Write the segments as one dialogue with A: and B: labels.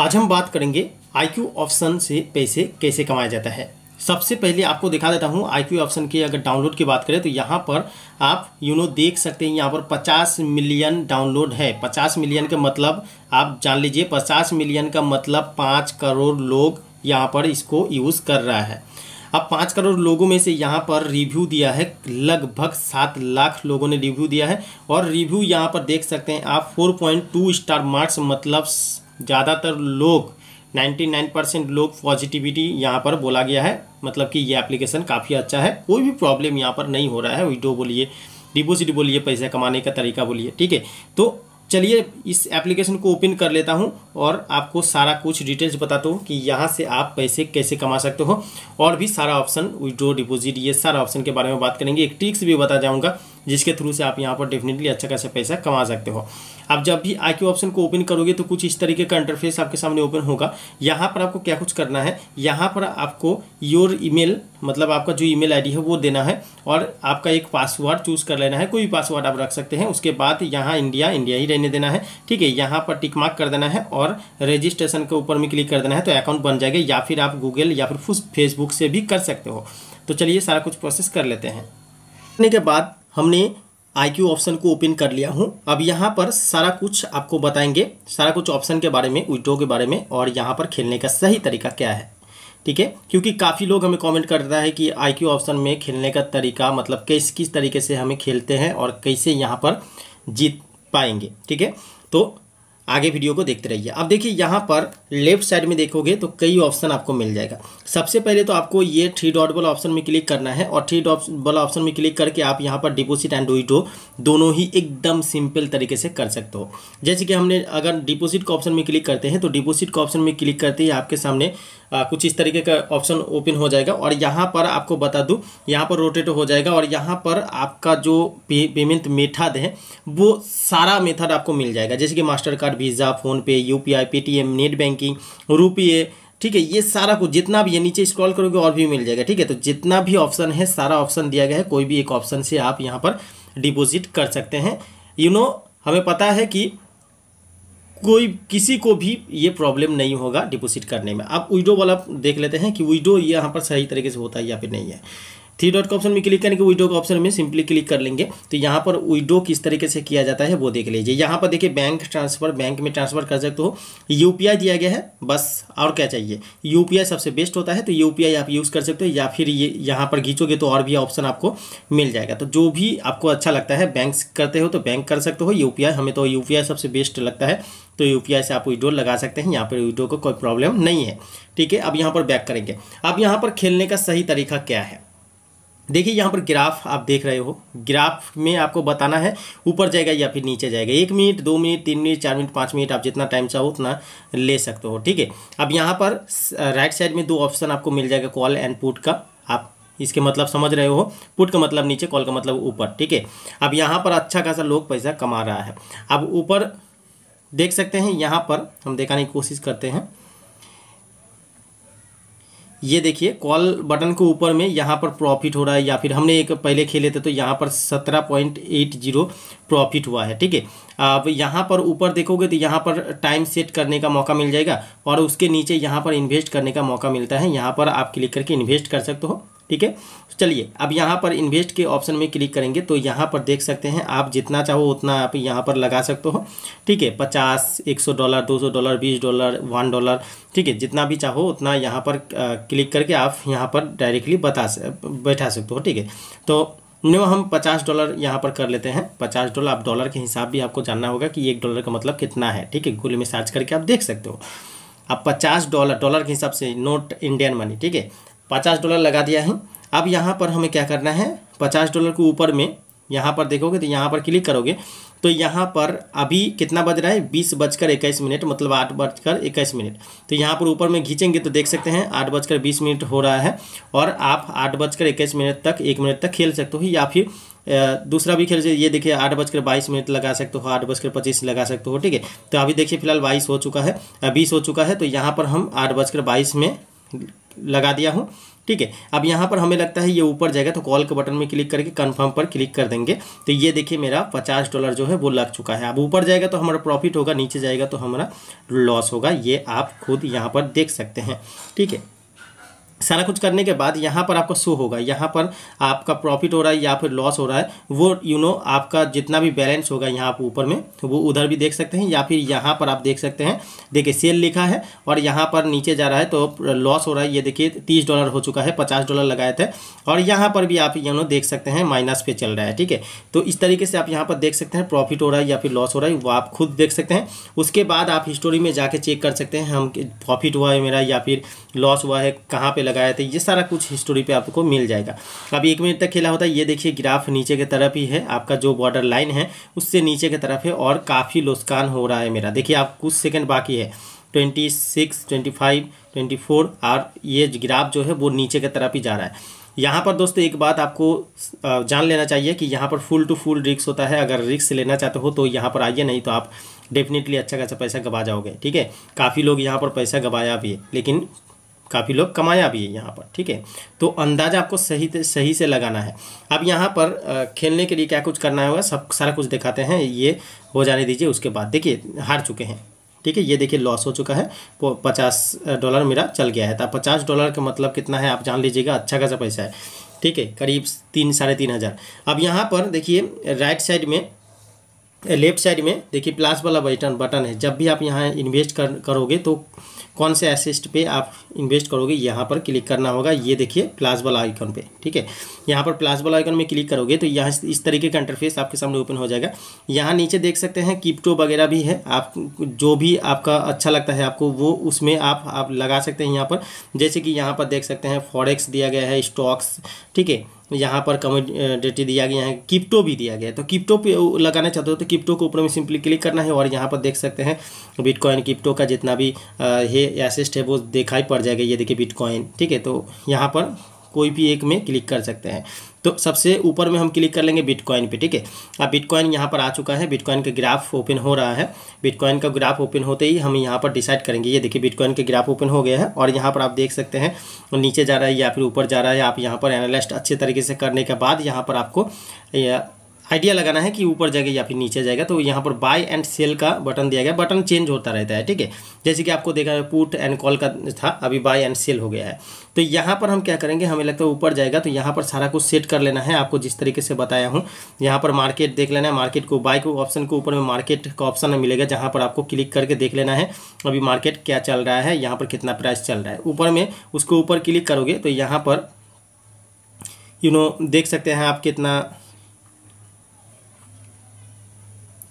A: आज हम बात करेंगे आई ऑप्शन से पैसे कैसे कमाया जाता है सबसे पहले आपको दिखा देता हूँ आई ऑप्शन की अगर डाउनलोड की बात करें तो यहाँ पर आप यू नो देख सकते हैं यहाँ पर 50 मिलियन डाउनलोड है 50 मिलियन का मतलब आप जान लीजिए 50 मिलियन का मतलब पाँच करोड़ लोग यहाँ पर इसको यूज़ कर रहा है अब पाँच करोड़ लोगों में से यहाँ पर रिव्यू दिया है लगभग सात लाख लोगों ने रिव्यू दिया है और रिव्यू यहाँ पर देख सकते हैं आप टू स्टार मार्क्स मतलब ज़्यादातर लोग 99 परसेंट लोग पॉजिटिविटी यहाँ पर बोला गया है मतलब कि ये एप्लीकेशन काफ़ी अच्छा है कोई भी प्रॉब्लम यहाँ पर नहीं हो रहा है विडो बोलिए डिपोजिट बोलिए पैसा कमाने का तरीका बोलिए ठीक है तो चलिए इस एप्लीकेशन को ओपन कर लेता हूँ और आपको सारा कुछ डिटेल्स बताता हूँ कि यहाँ से आप पैसे कैसे कमा सकते हो और भी सारा ऑप्शन विड्रो डिपोज़िट ये सारा ऑप्शन के बारे में बात करेंगे एक ट्रिक्स भी बता जाऊँगा जिसके थ्रू से आप यहाँ पर डेफिनेटली अच्छा खासा पैसा कमा सकते हो आप जब भी आई ऑप्शन को ओपन करोगे तो कुछ इस तरीके का इंटरफेस आपके सामने ओपन होगा यहाँ पर आपको क्या कुछ करना है यहाँ पर आपको योर ईमेल मतलब आपका जो ईमेल आईडी है वो देना है और आपका एक पासवर्ड चूज़ कर लेना है कोई भी पासवर्ड आप रख सकते हैं उसके बाद यहाँ इंडिया इंडिया ही रहने देना है ठीक है यहाँ पर टिक मार्क कर देना है और रजिस्ट्रेशन के ऊपर में क्लिक कर देना है तो अकाउंट बन जाएगा या फिर आप गूगल या फिर फेसबुक से भी कर सकते हो तो चलिए सारा कुछ प्रोसेस कर लेते हैं करने के बाद हमने आई क्यू ऑप्शन को ओपन कर लिया हूँ अब यहाँ पर सारा कुछ आपको बताएंगे सारा कुछ ऑप्शन के बारे में विड्रो के बारे में और यहाँ पर खेलने का सही तरीका क्या है ठीक है क्योंकि काफ़ी लोग हमें कमेंट करता है कि आई क्यू ऑप्शन में खेलने का तरीका मतलब किस किस तरीके से हमें खेलते हैं और कैसे यहाँ पर जीत पाएंगे ठीक है तो आगे वीडियो को देखते रहिए अब देखिए यहाँ पर लेफ्ट साइड में देखोगे तो कई ऑप्शन आपको मिल जाएगा सबसे पहले तो आपको ये थ्री डॉट वाला ऑप्शन में क्लिक करना है और थ्री डॉट वाला ऑप्शन में क्लिक करके आप यहाँ पर डिपोजिट एंड विड्रो दोनों ही एकदम सिंपल तरीके से कर सकते हो जैसे कि हमने अगर डिपोजिट का ऑप्शन में क्लिक करते हैं तो डिपोजिट का ऑप्शन में क्लिक करते ही आपके सामने आ, कुछ इस तरीके का ऑप्शन ओपन हो जाएगा और यहाँ पर आपको बता दूँ यहाँ पर रोटेट हो जाएगा और यहाँ पर आपका जो पे पेमेंट मेथड है वो सारा मेथड आपको मिल जाएगा जैसे कि master card visa PhonePe U P I Paytm net banking रुपये ठीक है ये सारा कुछ जितना भी ये नीचे स्क्रॉल करोगे और भी मिल जाएगा ठीक है तो जितना भी ऑप्शन है सारा ऑप्शन दिया गया है कोई भी एक ऑप्शन से आप यहाँ पर डिपोजिट कर सकते हैं यू you नो know, हमें पता है कि कोई किसी को भी ये प्रॉब्लम नहीं होगा डिपोजिट करने में अब विडो वाला देख लेते हैं कि विडो यहाँ पर सही तरीके से होता है या फिर नहीं है थ्री डॉट का ऑप्शन में क्लिक के विडो के ऑप्शन में सिंपली क्लिक कर लेंगे तो यहाँ पर विडो किस तरीके से किया जाता है वो देख लीजिए यहाँ पर देखिए बैंक ट्रांसफर बैंक में ट्रांसफर कर सकते हो यूपीआई दिया गया है बस और क्या चाहिए यूपीआई सबसे बेस्ट होता है तो यूपीआई आप यूज़ कर सकते हो या फिर ये यहाँ पर खींचोगे तो और भी ऑप्शन आपको मिल जाएगा तो जो भी आपको अच्छा लगता है बैंक करते हो तो बैंक कर सकते हो यू हमें तो यू सबसे बेस्ट लगता है तो यू से आप विडो लगा सकते हैं यहाँ पर विडो को कोई प्रॉब्लम नहीं है ठीक है अब यहाँ पर बैक करेंगे अब यहाँ पर खेलने का सही तरीका क्या है देखिए यहाँ पर ग्राफ आप देख रहे हो ग्राफ में आपको बताना है ऊपर जाएगा या फिर नीचे जाएगा एक मिनट दो मिनट तीन मिनट चार मिनट पाँच मिनट आप जितना टाइम चाहो उतना ले सकते हो ठीक है अब यहाँ पर राइट साइड में दो ऑप्शन आपको मिल जाएगा कॉल एंड पुट का आप इसके मतलब समझ रहे हो पुट का मतलब नीचे कॉल का मतलब ऊपर ठीक है अब यहाँ पर अच्छा खासा लोग पैसा कमा रहा है अब ऊपर देख सकते हैं यहाँ पर हम दिखाने की कोशिश करते हैं ये देखिए कॉल बटन को ऊपर में यहाँ पर प्रॉफिट हो रहा है या फिर हमने एक पहले खेले थे तो यहाँ पर सत्रह पॉइंट एट जीरो प्रॉफिट हुआ है ठीक है अब यहाँ पर ऊपर देखोगे तो यहाँ पर टाइम सेट करने का मौका मिल जाएगा और उसके नीचे यहाँ पर इन्वेस्ट करने का मौका मिलता है यहाँ पर आप क्लिक करके इन्वेस्ट कर सकते हो ठीक है चलिए अब यहाँ पर इन्वेस्ट के ऑप्शन में क्लिक करेंगे तो यहाँ पर देख सकते हैं आप जितना चाहो उतना आप यहाँ पर लगा सकते हो ठीक है पचास एक सौ डॉलर दो सौ डॉलर बीस डॉलर वन डॉलर ठीक है जितना भी चाहो उतना यहाँ पर क्लिक करके आप यहाँ पर डायरेक्टली बता बैठा सकते हो ठीक है तो नो हम पचास डॉलर यहाँ पर कर लेते हैं पचास डॉलर आप डॉलर के हिसाब भी आपको जानना होगा कि एक डॉलर का मतलब कितना है ठीक है गूगल में सर्च करके आप देख सकते हो आप पचास डॉलर डॉलर के हिसाब से नोट इंडियन मनी ठीक है पचास डॉलर लगा दिया है अब यहाँ पर हमें क्या करना है पचास डॉलर के ऊपर में यहाँ पर देखोगे तो यहाँ पर क्लिक करोगे तो यहाँ पर अभी कितना बज रहा है बीस बजकर इक्कीस मिनट मतलब आठ बजकर इक्कीस मिनट तो यहाँ पर ऊपर में खींचेंगे तो देख सकते हैं आठ बजकर बीस मिनट हो रहा है और आप आठ बजकर इक्कीस मिनट तक एक मिनट तक खेल सकते हो या फिर दूसरा भी खेल ये देखिए आठ बजकर बाईस मिनट लगा सकते हो आठ बजकर पच्चीस लगा सकते हो ठीक है तो अभी देखिए फिलहाल बाईस हो चुका है बीस हो चुका है तो यहाँ पर हम आठ बजकर बाईस में लगा दिया हूँ ठीक है अब यहाँ पर हमें लगता है ये ऊपर जाएगा तो कॉल के बटन में क्लिक करके कन्फर्म पर क्लिक कर देंगे तो ये देखिए मेरा पचास डॉलर जो है वो लग चुका है अब ऊपर जाएगा तो हमारा प्रॉफिट होगा नीचे जाएगा तो हमारा लॉस होगा ये आप खुद यहाँ पर देख सकते हैं ठीक है सारा कुछ करने के बाद यहाँ पर आपका शो होगा यहाँ पर आपका प्रॉफिट हो रहा है या फिर लॉस हो रहा है वो यू you नो know, आपका जितना भी बैलेंस होगा यहाँ आप ऊपर में वो उधर भी देख सकते हैं या फिर यहाँ पर आप देख सकते हैं देखिए सेल लिखा है और यहाँ पर नीचे जा रहा है तो लॉस हो रहा है ये देखिए तीस डॉलर हो चुका है पचास डॉलर लगाए थे और यहाँ पर भी आप यू नो देख सकते हैं माइनस पे चल रहा है ठीक है तो इस तरीके से आप यहाँ पर देख सकते हैं प्रॉफिट हो रहा है या फिर लॉस हो रहा है वो आप खुद देख सकते हैं उसके बाद आप हिस्टोरी में जाके चेक कर सकते हैं हम प्रॉफिट हुआ है मेरा या फिर लॉस हुआ है कहाँ पर लगाया था तो ये सारा कुछ हिस्टोरी पे आपको मिल जाएगा अब एक मिनट तक खेला होता है ये देखिए ग्राफ नीचे की तरफ ही है आपका जो बॉर्डर लाइन है उससे नीचे की तरफ है और काफ़ी लुस्कान हो रहा है मेरा देखिए आप कुछ सेकेंड बाकी है ट्वेंटी सिक्स ट्वेंटी फाइव और ये ग्राफ जो है वो नीचे की तरफ ही जा रहा है यहाँ पर दोस्तों एक बात आपको जान लेना चाहिए कि यहाँ पर फुल टू फुल रिक्स होता है अगर रिक्स लेना चाहते हो तो यहाँ पर आइए नहीं तो आप डेफिनेटली अच्छा खासा पैसा गवा जाओगे ठीक है काफ़ी लोग यहाँ पर पैसा गवाया भी है लेकिन काफ़ी लोग कमाया भी है यहाँ पर ठीक है तो अंदाज़ा आपको सही सही से लगाना है अब यहाँ पर खेलने के लिए क्या कुछ करना होगा सब सारा कुछ दिखाते हैं ये हो जाने दीजिए उसके बाद देखिए हार चुके हैं ठीक है ये देखिए लॉस हो चुका है पचास डॉलर मेरा चल गया है तो पचास डॉलर का मतलब कितना है आप जान लीजिएगा अच्छा खासा पैसा है ठीक है करीब तीन साढ़े तीन हज़ार अब यहाँ पर देखिए राइट साइड में लेफ्ट साइड में देखिए प्लस वाला बटन बटन है जब भी आप यहाँ इन्वेस्ट कर करोगे तो कौन से एसेस्ट पे आप इन्वेस्ट करोगे यहाँ पर क्लिक करना होगा ये देखिए प्लास वाला आइकन पे ठीक है यहाँ पर प्लास वाला आइकन में क्लिक करोगे तो यहाँ इस तरीके का इंटरफेस आपके सामने ओपन हो जाएगा यहाँ नीचे देख सकते हैं किप्टो वगैरह भी है आप जो भी आपका अच्छा लगता है आपको वो उसमें आप आप लगा सकते हैं यहाँ पर जैसे कि यहाँ पर देख सकते हैं फॉरेक्स दिया गया है स्टॉक्स ठीक है यहाँ पर कमोडिटी दिया गया है किप्टो भी दिया गया है तो किप्टो पे लगाना चाहते हो तो किप्टो को ऊपर में सिंपली क्लिक करना है और यहाँ पर देख सकते हैं बिटकॉइन किप्टो का जितना भी ये एसेस्ट है वो दिखाई पड़ जाएगा ये देखिए बिटकॉइन ठीक है तो यहाँ पर कोई भी एक में क्लिक कर सकते हैं तो सबसे ऊपर में हम क्लिक कर लेंगे बिटकॉइन पे ठीक है अब बिटकॉइन यहाँ पर आ चुका है बिटकॉइन का ग्राफ ओपन हो रहा है बिटकॉइन का ग्राफ ओपन होते ही हम यहाँ पर डिसाइड करेंगे ये देखिए बिटकॉइन के ग्राफ ओपन हो गया है और यहाँ पर आप देख सकते हैं नीचे जा रहा है या फिर ऊपर जा रहा है आप यहाँ पर एनालिस्ट अच्छे तरीके से करने के बाद यहाँ पर आपको आइडिया लगाना है कि ऊपर जाएगा या फिर नीचे जाएगा तो यहाँ पर बाय एंड सेल का बटन दिया गया बटन चेंज होता रहता है ठीक है जैसे कि आपको देखा है पुट एंड कॉल का था अभी बाय एंड सेल हो गया है तो यहाँ पर हम क्या करेंगे हमें लगता है ऊपर जाएगा तो यहाँ पर सारा कुछ सेट कर लेना है आपको जिस तरीके से बताया हूँ यहाँ पर मार्केट देख लेना है मार्केट को बाय को ऑप्शन के ऊपर में मार्केट का ऑप्शन मिलेगा जहाँ पर आपको क्लिक करके देख लेना है अभी मार्केट क्या चल रहा है यहाँ पर कितना प्राइस चल रहा है ऊपर में उसको ऊपर क्लिक करोगे तो यहाँ पर यू नो देख सकते हैं आप कितना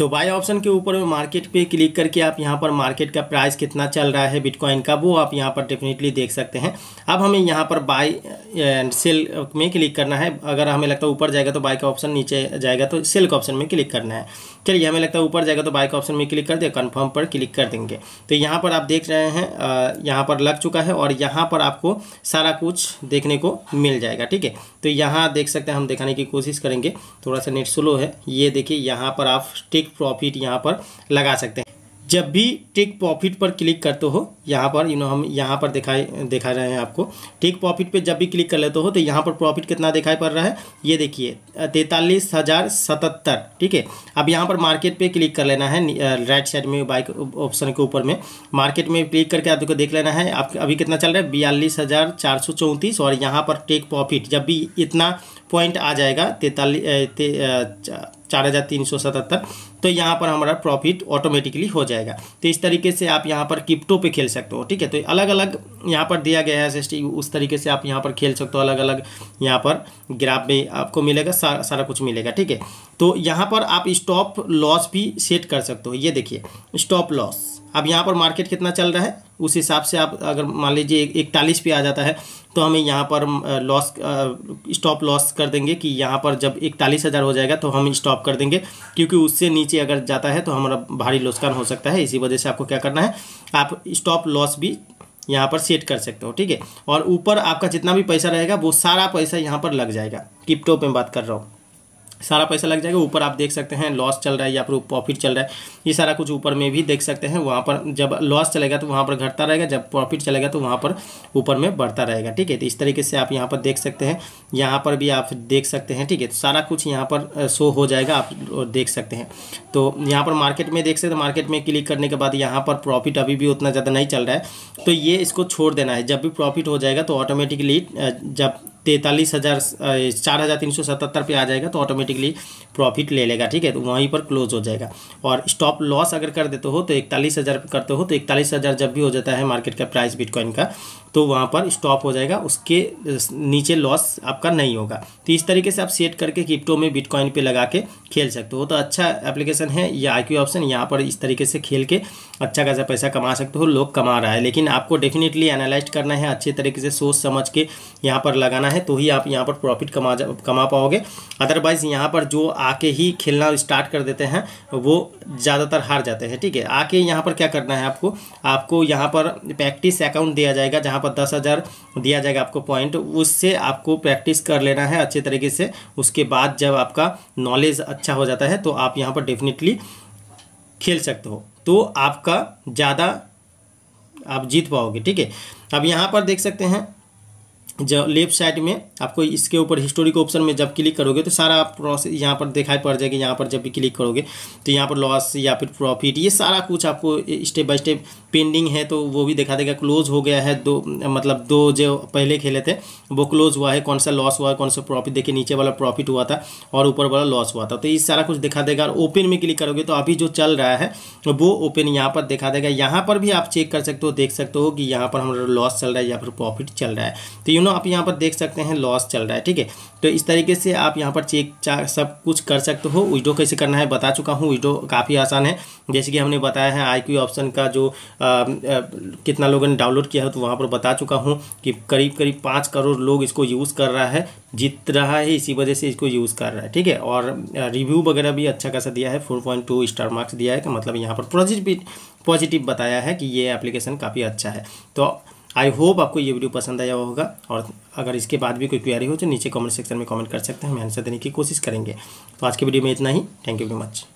A: तो बाय ऑप्शन के ऊपर में मार्केट पे क्लिक करके आप यहाँ पर मार्केट का प्राइस कितना चल रहा है बिटकॉइन का वो आप यहाँ पर डेफिनेटली देख सकते हैं अब हमें यहाँ पर बाय एंड सेल में क्लिक करना है अगर हमें लगता है ऊपर जाएगा तो बाय का ऑप्शन नीचे जाएगा तो सेल का ऑप्शन में क्लिक करना है चलिए हमें लगता है ऊपर जाएगा तो बाय का ऑप्शन में क्लिक कर दे कन्फर्म पर क्लिक कर देंगे तो यहाँ पर आप देख रहे हैं यहाँ पर लग चुका है और यहाँ पर आपको सारा कुछ देखने को मिल जाएगा ठीक है तो यहाँ देख सकते हैं हम दिखाने की कोशिश करेंगे थोड़ा सा नेट स्लो है ये देखिए यहाँ पर आप स्टिक प्रॉफिट यहाँ पर लगा सकते हैं जब भी टेक प्रॉफिट पर क्लिक करते हो यहाँ पर यू नो हम यहाँ पर दिखाई दिखा रहे हैं आपको टेक प्रॉफिट पे जब भी क्लिक कर लेते हो तो यहाँ पर प्रॉफिट कितना दिखाई पड़ रहा है ये देखिए तैंतालीस हज़ार सतहत्तर ठीक है अब यहाँ पर मार्केट पे क्लिक कर लेना है राइट साइड में बाइक ऑप्शन के ऊपर में मार्केट में क्लिक करके आपको देख लेना है आप अभी कितना चल रहा है बयालीस और यहाँ पर टेक प्रॉफिट जब भी इतना पॉइंट आ जाएगा तैतालीस ते, चार हज़ार तीन सौ सतहत्तर तो यहाँ पर हमारा प्रॉफिट ऑटोमेटिकली हो जाएगा तो इस तरीके से आप यहाँ पर क्रिप्टो पे खेल सकते हो ठीक है तो अलग अलग यहाँ पर दिया गया है एस उस तरीके से आप यहाँ पर खेल सकते हो अलग अलग यहाँ पर ग्राफ में आपको मिलेगा सारा सारा कुछ मिलेगा ठीक है तो यहाँ पर आप स्टॉप लॉस भी सेट कर सकते हो ये देखिए स्टॉप लॉस अब यहाँ पर मार्केट कितना चल रहा है उस हिसाब से आप अगर मान लीजिए इकतालीस पे आ जाता है तो हमें यहाँ पर लॉस स्टॉप लॉस कर देंगे कि यहाँ पर जब इकतालीस हज़ार हो जाएगा तो हम स्टॉप कर देंगे क्योंकि उससे नीचे अगर जाता है तो हमारा भारी नुकसान हो सकता है इसी वजह से आपको क्या करना है आप स्टॉप लॉस भी यहाँ पर सेट कर सकते हो ठीक है और ऊपर आपका जितना भी पैसा रहेगा वो सारा पैसा यहाँ पर लग जाएगा क्रिप्टो पर बात कर रहा हूँ सारा पैसा लग जाएगा ऊपर आप देख सकते हैं लॉस चल रहा है या फिर प्रॉफिट चल रहा है ये सारा कुछ ऊपर में भी देख सकते हैं वहाँ पर जब लॉस चलेगा तो वहाँ पर घटता रहेगा जब प्रॉफिट चलेगा तो वहाँ पर ऊपर में बढ़ता रहेगा ठीक है तो इस तरीके से आप यहाँ पर देख सकते हैं यहाँ पर भी आप देख सकते हैं ठीक है तो सारा कुछ यहाँ पर शो हो जाएगा आप देख सकते हैं तो यहाँ पर मार्केट में देख सकते हैं मार्केट में क्लिक करने के बाद यहाँ पर प्रॉफिट अभी भी उतना ज़्यादा नहीं चल रहा है तो ये इसको छोड़ देना है जब भी प्रॉफिट हो जाएगा तो ऑटोमेटिकली जब तैंतालीस हज़ार चार हज़ार तीन सौ सतहत्तर पर आ जाएगा तो ऑटोमेटिकली प्रॉफिट ले लेगा ठीक है तो वहीं पर क्लोज हो जाएगा और स्टॉप लॉस अगर कर देते हो तो इकतालीस हज़ार करते हो तो इकतालीस हज़ार जब भी हो जाता है मार्केट का प्राइस बिटकॉइन का तो वहाँ पर स्टॉप हो जाएगा उसके नीचे लॉस आपका नहीं होगा तो इस तरीके से आप सेट करके क्रिप्टो में बिटकॉइन पे लगा के खेल सकते हो तो अच्छा एप्लीकेशन है या आई ऑप्शन यहाँ पर इस तरीके से खेल के अच्छा खासा पैसा कमा सकते हो लोग कमा रहा है लेकिन आपको डेफिनेटली एनालाइज करना है अच्छे तरीके से सोच समझ के यहाँ पर लगाना है तो ही आप यहाँ पर प्रॉफिट कमा कमा पाओगे अदरवाइज़ यहाँ पर जो आके ही खेलना स्टार्ट कर देते हैं वो ज़्यादातर हार जाते हैं ठीक है आके यहाँ पर क्या करना है आपको आपको यहाँ पर प्रैक्टिस अकाउंट दिया जाएगा जहाँ यहाँ पर दस हज़ार दिया जाएगा आपको पॉइंट उससे आपको प्रैक्टिस कर लेना है अच्छे तरीके से उसके बाद जब आपका नॉलेज अच्छा हो जाता है तो आप यहाँ पर डेफिनेटली खेल सकते हो तो आपका ज़्यादा आप जीत पाओगे ठीक है अब यहाँ पर देख सकते हैं जब लेफ्ट साइड में आपको इसके ऊपर हिस्टोरिक ऑप्शन में जब क्लिक करोगे तो सारा आप प्रोसेस यहाँ पर दिखाई पड़ जाएगी यहाँ पर जब भी क्लिक करोगे तो यहाँ पर लॉस या फिर प्रॉफिट ये सारा कुछ आपको स्टेप बाय स्टेप पेंडिंग है तो वो भी देखा देगा क्लोज हो गया है दो मतलब दो जो पहले खेले थे वो क्लोज हुआ है कौन सा लॉस हुआ है कौन सा प्रॉफिट देखिए नीचे वाला प्रॉफिट हुआ था और ऊपर वाला लॉस हुआ था तो ये सारा कुछ दिखा देगा और ओपन में क्लिक करोगे तो अभी जो चल रहा है वो ओपन यहाँ पर दिखा देगा यहाँ पर भी आप चेक कर सकते हो देख सकते हो कि यहाँ पर हमारा लॉस चल रहा है या फिर प्रॉफिट चल रहा है तो यू नो आप यहाँ पर देख सकते हैं लॉस चल रहा है ठीक है तो इस तरीके से आप यहाँ पर चेक सब कुछ कर सकते हो विड्रो कैसे करना है बता चुका हूँ विड्रो काफ़ी आसान है जैसे कि हमने बताया है आई ऑप्शन का जो कितना लोगों ने डाउनलोड किया है तो वहाँ पर बता चुका हूँ कि करीब करीब पाँच करोड़ लोग इसको यूज़ कर रहा है जीत रहा है इसी वजह से इसको यूज़ कर रहा है ठीक है और रिव्यू वगैरह भी अच्छा खासा दिया है four point two star marks दिया है कि तो मतलब यहाँ पर पॉजिटिव पॉजिटिव बताया है कि ये एप्लीकेशन काफ़ी अच्छा है तो आई होप आपको ये वीडियो पसंद आया होगा और अगर इसके बाद भी कोई क्वेरी हो तो नीचे कमेंट सेक्शन में कमेंट कर सकते हैं हम आंसर देने की कोशिश करेंगे तो आज के वीडियो में इतना ही थैंक यू वेरी मच